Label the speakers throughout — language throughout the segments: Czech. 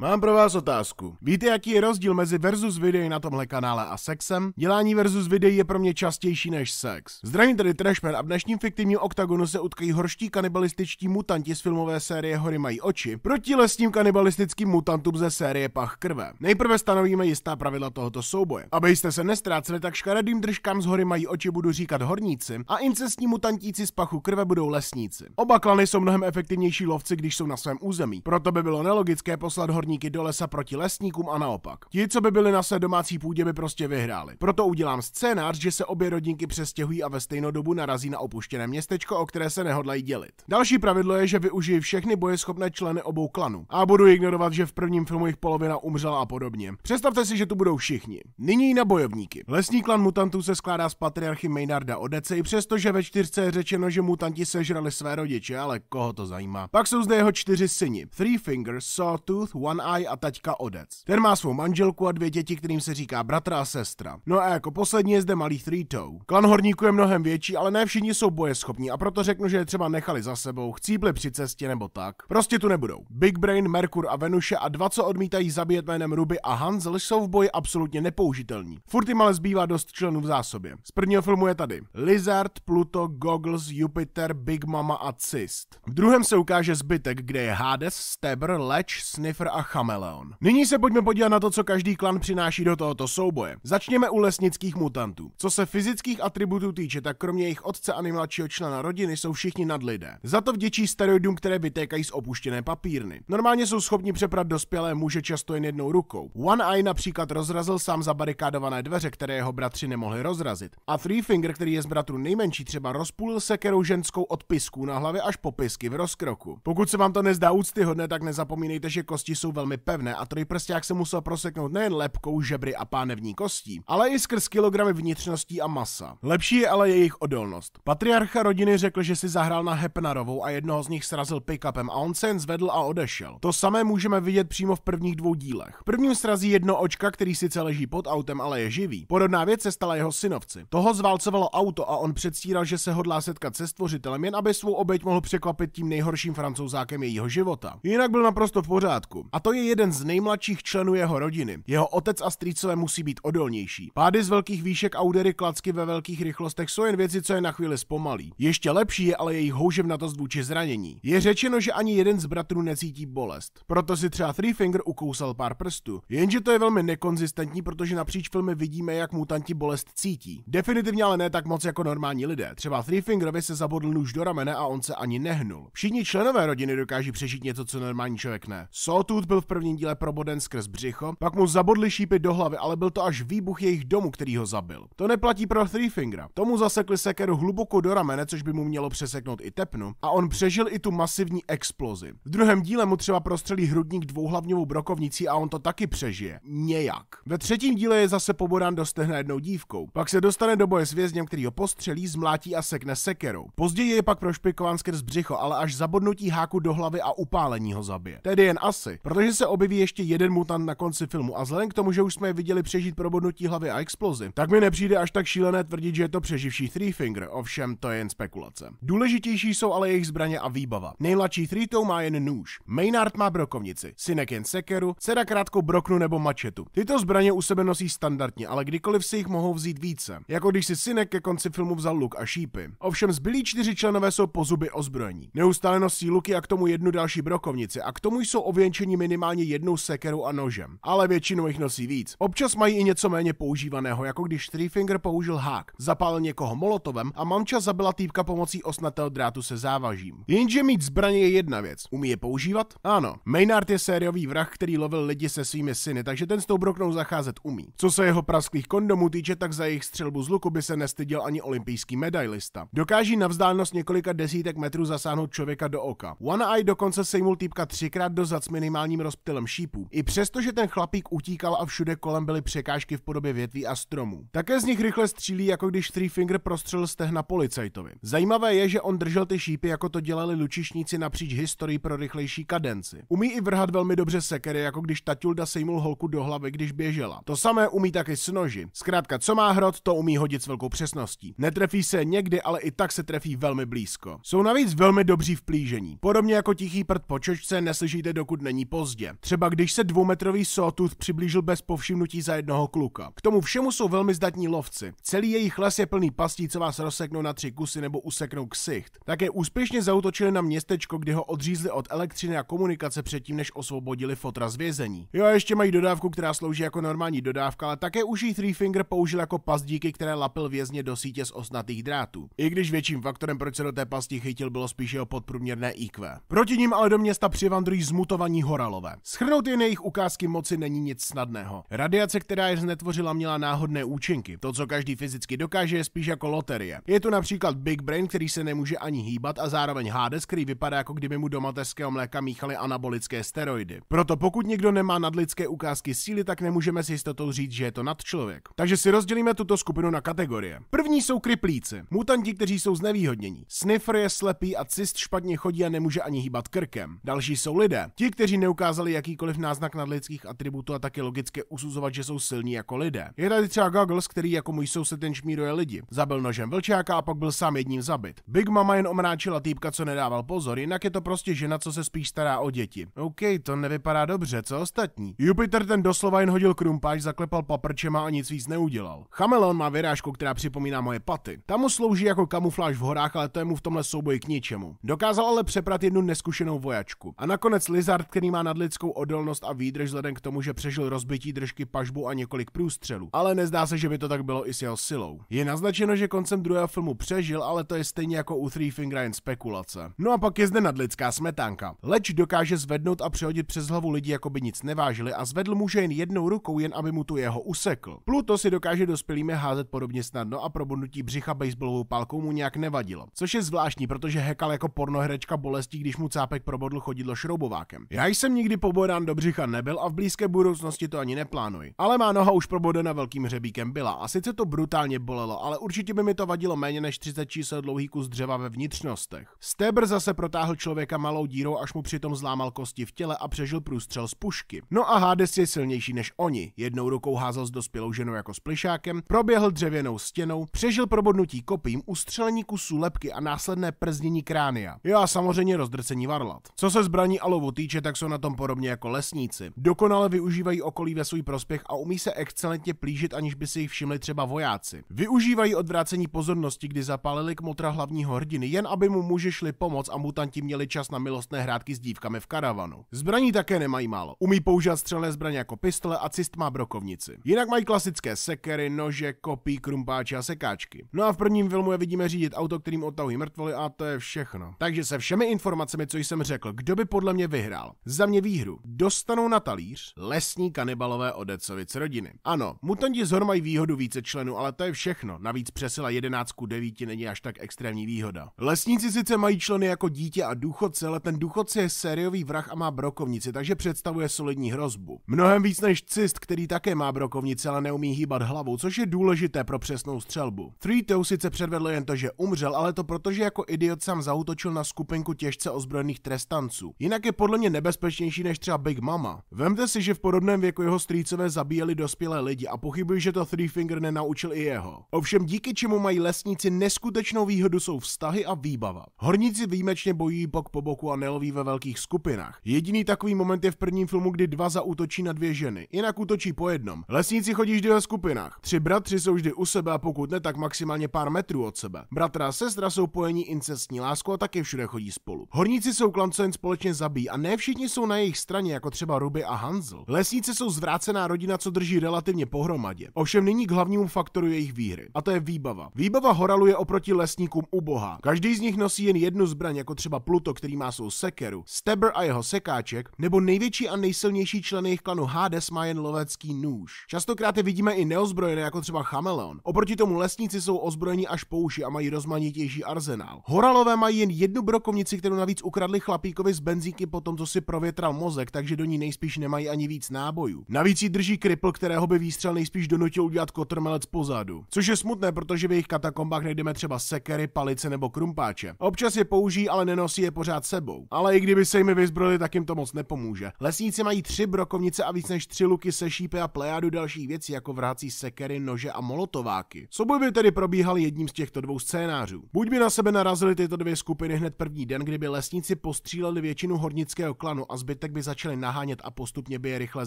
Speaker 1: Mám pro vás otázku. Víte, jaký je rozdíl mezi versus videí na tomhle kanále a sexem? Dělání versus videí je pro mě častější než sex. Zdravím tedy Trashman a v dnešním fiktivním oktagonu se utkají horští kanibalističtí mutanti z filmové série Hory mají oči proti lesním kanibalistickým mutantům ze série Pach krve. Nejprve stanovíme jistá pravidla tohoto souboje. Abyste se nestráceli, tak škaredým držkám z Hory mají oči budu říkat horníci a incestní mutantíci z Pachu krve budou lesníci. Oba klany jsou mnohem efektivnější lovci, když jsou na svém území. Proto by bylo nelogické poslat horníci horníky do lesa proti lesníkům a naopak. Ti, co by byli na své domácí půdě, by prostě vyhráli. Proto udělám scénář, že se obě rodinky přestěhují a ve stejnou dobu narazí na opuštěné městečko, o které se nehodlají dělit. Další pravidlo je, že využiji všechny bojeschopné členy obou klanů a budu ignorovat, že v prvním filmu jich polovina umřela a podobně. Představte si, že tu budou všichni. Nyní na bojovníky. Lesní klan mutantů se skládá z patriarchy Maynarda Odece i přestože ve čtyřce je řečeno, že mutanti sežrali své rodiče, ale koho to zajímá. Pak jsou zde jeho čtyři syni. Three Fingers, Sawtooth, One Lanaj a taťka Odec. Ten má svou manželku a dvě děti, kterým se říká bratr a sestra. No a jako poslední je zde malý Three Klan horníků je mnohem větší, ale ne všichni jsou bojeschopní a proto řeknu, že je třeba nechali za sebou, chcípli při cestě nebo tak. Prostě tu nebudou. Big Brain, Merkur a Venuše a dva, co odmítají zabíjet jménem Ruby a Hansel jsou v boji absolutně nepoužitelní. Furt jim ale zbývá dost členů v zásobě. Z prvního filmu je tady Lizard, Pluto, Goggles, Jupiter, Big Mama a Cyst. V druhém se ukáže zbytek, kde je Hades, Stebr, Leč, Sniffer a Chameleon. Nyní se pojďme podívat na to, co každý klan přináší do tohoto souboje. Začněme u lesnických mutantů. Co se fyzických atributů týče, tak kromě jejich otce a nejmladšího člena rodiny jsou všichni nadlidé. Za to vděčí steroidům, které vytékají z opuštěné papírny. Normálně jsou schopni přeprat dospělé muže často jen jednou rukou. One Eye například rozrazil sám zabarikádované dveře, které jeho bratři nemohli rozrazit. A Three Finger, který je z bratru nejmenší, třeba rozpůlil sekerou ženskou od pisků na hlavě až po pisky v rozkroku. Pokud se vám to nezdá úctyhodné, tak nezapomínejte, že kosti jsou velmi pevné a trojprsták se musel proseknout nejen lepkou, žebry a pánevní kostí, ale i skrz kilogramy vnitřností a masa. Lepší je ale jejich odolnost. Patriarcha rodiny řekl, že si zahrál na Hepnarovou a jednoho z nich srazil pickupem a on se jen zvedl a odešel. To samé můžeme vidět přímo v prvních dvou dílech. V prvním srazí jedno očka, který sice leží pod autem, ale je živý. Podobná věc se stala jeho synovci. Toho zválcovalo auto a on předstíral, že se hodlá setkat se stvořitelem, jen aby svou oběť mohl překvapit tím nejhorším francouzákem jejího života. Jinak byl naprosto v pořádku. A to to je jeden z nejmladších členů jeho rodiny. Jeho otec a strýcové musí být odolnější. Pády z velkých výšek a údery klacky ve velkých rychlostech jsou jen věci, co je na chvíli zpomalí. Ještě lepší je ale jejich houževnatost vůči zranění. Je řečeno, že ani jeden z bratrů necítí bolest. Proto si třeba Three Finger ukousal pár prstů. Jenže to je velmi nekonzistentní, protože napříč filmy vidíme, jak mutanti bolest cítí. Definitivně ale ne tak moc jako normální lidé. Třeba Three Fingerovi se zabodl nůž do ramene a on se ani nehnul. Všichni členové rodiny dokáží přežít něco, co normální člověk ne. Sawtooth byl v prvním díle proboden skrz břicho, pak mu zabodli šípy do hlavy, ale byl to až výbuch jejich domu, který ho zabil. To neplatí pro Three Fingera. Tomu zasekli sekeru hluboko do ramene, což by mu mělo přeseknout i tepnu, a on přežil i tu masivní explozi. V druhém díle mu třeba prostřelí hrudník dvouhlavňovou brokovnicí a on to taky přežije. Nějak. Ve třetím díle je zase pobodán do stehna jednou dívkou. Pak se dostane do boje s vězněm, který ho postřelí, zmlátí a sekne sekerou. Později je pak prošpikován skrz břicho, ale až zabodnutí háku do hlavy a upálení ho zabije. Tedy jen asi, proto protože se objeví ještě jeden mutant na konci filmu a vzhledem k tomu, že už jsme je viděli přežít probodnutí hlavy a explozi, tak mi nepřijde až tak šílené tvrdit, že je to přeživší Three Finger, ovšem to je jen spekulace. Důležitější jsou ale jejich zbraně a výbava. Nejmladší Three Toe má jen nůž, Maynard má brokovnici, synek jen sekeru, dcera krátkou broknu nebo mačetu. Tyto zbraně u sebe nosí standardně, ale kdykoliv si jich mohou vzít více, jako když si synek ke konci filmu vzal luk a šípy. Ovšem zbylí čtyři členové jsou po zuby ozbrojení. Neustále nosí luky a k tomu jednu další brokovnici a k tomu jsou ověnčeni minimálně jednou sekeru a nožem, ale většinou jich nosí víc. Občas mají i něco méně používaného, jako když Three použil hák, zapálil někoho molotovem a mamča zabila týpka pomocí osnatého drátu se závažím. Jenže mít zbraně je jedna věc. Umí je používat? Ano. Maynard je sériový vrah, který lovil lidi se svými syny, takže ten s tou broknou zacházet umí. Co se jeho prasklých kondomů týče, tak za jejich střelbu z luku by se nestyděl ani olympijský medailista. Dokáží na vzdálenost několika desítek metrů zasáhnout člověka do oka. One Eye dokonce sejmul týpka třikrát do zac minimální silným rozptylem šípů. I přesto, že ten chlapík utíkal a všude kolem byly překážky v podobě větví a stromů. Také z nich rychle střílí, jako když Three Finger prostřel stehna policajtovi. Zajímavé je, že on držel ty šípy, jako to dělali lučišníci napříč historii pro rychlejší kadenci. Umí i vrhat velmi dobře sekery, jako když Tatulda sejmul holku do hlavy, když běžela. To samé umí taky s noži. Zkrátka, co má hrot, to umí hodit s velkou přesností. Netrefí se někdy, ale i tak se trefí velmi blízko. Jsou navíc velmi dobří v plížení. Podobně jako tichý prd po čočce neslyšíte, dokud není pozdě pozdě. Třeba když se dvoumetrový sotut přiblížil bez povšimnutí za jednoho kluka. K tomu všemu jsou velmi zdatní lovci. Celý jejich les je plný pastí, co vás rozseknou na tři kusy nebo useknou ksicht. Také úspěšně zautočili na městečko, kde ho odřízli od elektřiny a komunikace předtím, než osvobodili fotra z vězení. Jo, ještě mají dodávku, která slouží jako normální dodávka, ale také už ji Three Finger použil jako pazdíky, které lapil vězně do sítě z osnatých drátů. I když větším faktorem, proč se do té pasti chytil, bylo spíše o podprůměrné IQ. Proti ním ale do města přivandrují zmutovaní horalo. Orwellové. Schrnout jen jejich ukázky moci není nic snadného. Radiace, která je znetvořila, měla náhodné účinky. To, co každý fyzicky dokáže, je spíš jako loterie. Je tu například Big Brain, který se nemůže ani hýbat a zároveň Hades, který vypadá jako kdyby mu do mateřského mléka míchali anabolické steroidy. Proto pokud někdo nemá nadlidské ukázky síly, tak nemůžeme s jistotou říct, že je to nadčlověk. Takže si rozdělíme tuto skupinu na kategorie. První jsou kriplíci, mutanti, kteří jsou znevýhodnění. Sniffer je slepý a cyst špatně chodí a nemůže ani hýbat krkem. Další jsou lidé, ti, kteří neukázali dokázali jakýkoliv náznak nadlidských atributů a taky logicky usuzovat, že jsou silní jako lidé. Je tady třeba Goggles, který jako můj soused jen šmíruje lidi. Zabil nožem vlčáka a pak byl sám jedním zabit. Big Mama jen omráčila týpka, co nedával pozor, jinak je to prostě žena, co se spíš stará o děti. OK, to nevypadá dobře, co ostatní? Jupiter ten doslova jen hodil krumpáč, zaklepal paprčema a nic víc neudělal. Chameleon má vyrážku, která připomíná moje paty. Tam mu slouží jako kamufláž v horách, ale to je mu v tomhle souboji k ničemu. Dokázal ale přeprat jednu neskušenou vojačku. A nakonec Lizard, který má nad nadlidskou odolnost a výdrž vzhledem k tomu, že přežil rozbití držky pažbu a několik průstřelů. Ale nezdá se, že by to tak bylo i s jeho silou. Je naznačeno, že koncem druhého filmu přežil, ale to je stejně jako u Three Finger jen spekulace. No a pak je zde nadlidská smetánka. Leč dokáže zvednout a přehodit přes hlavu lidi, jako by nic nevážili a zvedl muže jen jednou rukou, jen aby mu tu jeho usekl. Pluto si dokáže dospělými házet podobně snadno a probodnutí břicha baseballovou palkou mu nějak nevadilo. Což je zvláštní, protože hekal jako pornoherečka bolestí, když mu cápek probodl chodidlo šroubovákem. Já jsem nikdy pobodán do břicha nebyl a v blízké budoucnosti to ani neplánuji. Ale má noha už probodena velkým hřebíkem byla a sice to brutálně bolelo, ale určitě by mi to vadilo méně než 30 čísel dlouhý kus dřeva ve vnitřnostech. Stebr zase protáhl člověka malou dírou, až mu přitom zlámal kosti v těle a přežil průstřel z pušky. No a Hades je silnější než oni. Jednou rukou házel s dospělou ženou jako s plišákem, proběhl dřevěnou stěnou, přežil probodnutí kopím, ustřelení kusu lepky a následné prznění kránia. Jo a samozřejmě rozdrcení varlat. Co se zbraní a lovu týče, tak jsou na to tom podobně jako lesníci. Dokonale využívají okolí ve svůj prospěch a umí se excelentně plížit, aniž by si jich všimli třeba vojáci. Využívají odvrácení pozornosti, kdy zapálili motra hlavního hrdiny, jen aby mu muži šli pomoc a mutanti měli čas na milostné hrádky s dívkami v karavanu. Zbraní také nemají málo. Umí používat střelné zbraně jako pistole a cist má brokovnici. Jinak mají klasické sekery, nože, kopí, krumpáče a sekáčky. No a v prvním filmu je vidíme řídit auto, kterým odtahují mrtvoly a to je všechno. Takže se všemi informacemi, co jsem řekl, kdo by podle mě vyhrál? Za mě vlastně výhru. Dostanou na talíř lesní kanibalové Odecovic rodiny. Ano, mutanti zhor mají výhodu více členů, ale to je všechno. Navíc přesila 11 ku 9 není až tak extrémní výhoda. Lesníci sice mají členy jako dítě a důchodce, ale ten důchodce je sériový vrah a má brokovnici, takže představuje solidní hrozbu. Mnohem víc než cyst, který také má brokovnici, ale neumí hýbat hlavou, což je důležité pro přesnou střelbu. Three Toe sice předvedl jen to, že umřel, ale to protože jako idiot sám zautočil na skupinku těžce ozbrojených trestanců. Jinak je podle mě nebezpečnější nebezpečnější než třeba Big Mama. Vemte si, že v podobném věku jeho strýcové zabíjeli dospělé lidi a pochybuji, že to Three Finger nenaučil i jeho. Ovšem díky čemu mají lesníci neskutečnou výhodu jsou vztahy a výbava. Horníci výjimečně bojují bok po boku a neloví ve velkých skupinách. Jediný takový moment je v prvním filmu, kdy dva zaútočí na dvě ženy, jinak útočí po jednom. Lesníci chodí vždy ve skupinách. Tři bratři jsou vždy u sebe a pokud ne, tak maximálně pár metrů od sebe. Bratra a sestra jsou pojení incestní láskou a taky všude chodí spolu. Horníci jsou klancen společně zabíjí a ne všichni jsou na jejich straně, jako třeba Ruby a Hansel. lesníci jsou zvrácená rodina, co drží relativně pohromadě. Ovšem nyní k hlavnímu faktoru jejich výhry, a to je výbava. Výbava Horalu je oproti lesníkům ubohá. Každý z nich nosí jen jednu zbraň, jako třeba Pluto, který má svou sekeru, Steber a jeho sekáček, nebo největší a nejsilnější člen jejich klanu Hades má jen lovecký nůž. Častokrát je vidíme i neozbrojené, jako třeba Chameleon. Oproti tomu lesníci jsou ozbrojeni až po uši a mají rozmanitější arzenál. Horalové mají jen jednu brokovnici, kterou navíc ukradli chlapíkovi z benzíky potom co si provětra tam mozek, takže do ní nejspíš nemají ani víc nábojů. Navíc ji drží kripl, kterého by výstřel nejspíš donutil udělat kotrmelec pozadu. Což je smutné, protože v jejich katakombách najdeme třeba sekery, palice nebo krumpáče. Občas je použijí, ale nenosí je pořád sebou. Ale i kdyby se jimi vyzbrojili, tak jim to moc nepomůže. Lesníci mají tři brokovnice a víc než tři luky se šípe a plejádu další věci jako vrácí sekery, nože a molotováky. Co by tedy probíhal jedním z těchto dvou scénářů. Buď by na sebe narazili tyto dvě skupiny hned první den, kdyby lesníci postříleli většinu hornického klanu a zbytek zbytek by začali nahánět a postupně by je rychle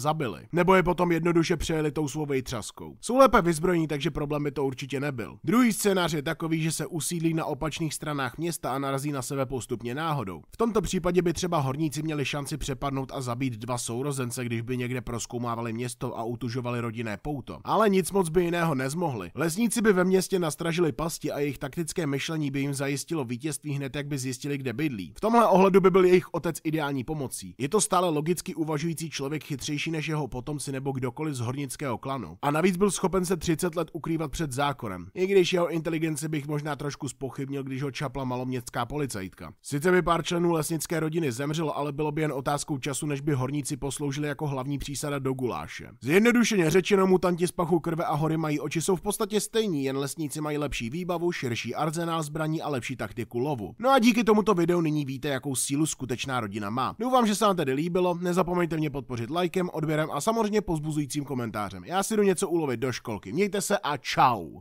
Speaker 1: zabili. Nebo je potom jednoduše přejeli tou svou vejtřaskou. Jsou lépe vyzbrojení, takže problémy to určitě nebyl. Druhý scénář je takový, že se usídlí na opačných stranách města a narazí na sebe postupně náhodou. V tomto případě by třeba horníci měli šanci přepadnout a zabít dva sourozence, když by někde proskoumávali město a utužovali rodinné pouto. Ale nic moc by jiného nezmohli. Lesníci by ve městě nastražili pasti a jejich taktické myšlení by jim zajistilo vítězství hned, jak by zjistili, kde bydlí. V tomhle ohledu by byl jejich otec ideální pomocí. Je to stále logicky uvažující člověk chytřejší než jeho potomci nebo kdokoliv z hornického klanu. A navíc byl schopen se 30 let ukrývat před zákonem, i když jeho inteligenci bych možná trošku spochybnil, když ho čapla maloměstská policajtka. Sice by pár členů lesnické rodiny zemřelo, ale bylo by jen otázkou času, než by horníci posloužili jako hlavní přísada do guláše. Zjednodušeně řečeno, mutanti z pachu krve a hory mají oči jsou v podstatě stejní, jen lesníci mají lepší výbavu, širší arzenál zbraní a lepší taktiku lovu. No a díky tomuto videu nyní víte, jakou sílu skutečná rodina má. Doufám, že se vám tedy líbilo, nezapomeňte mě podpořit lajkem, odběrem a samozřejmě pozbuzujícím komentářem. Já si jdu něco ulovit do školky. Mějte se a čau!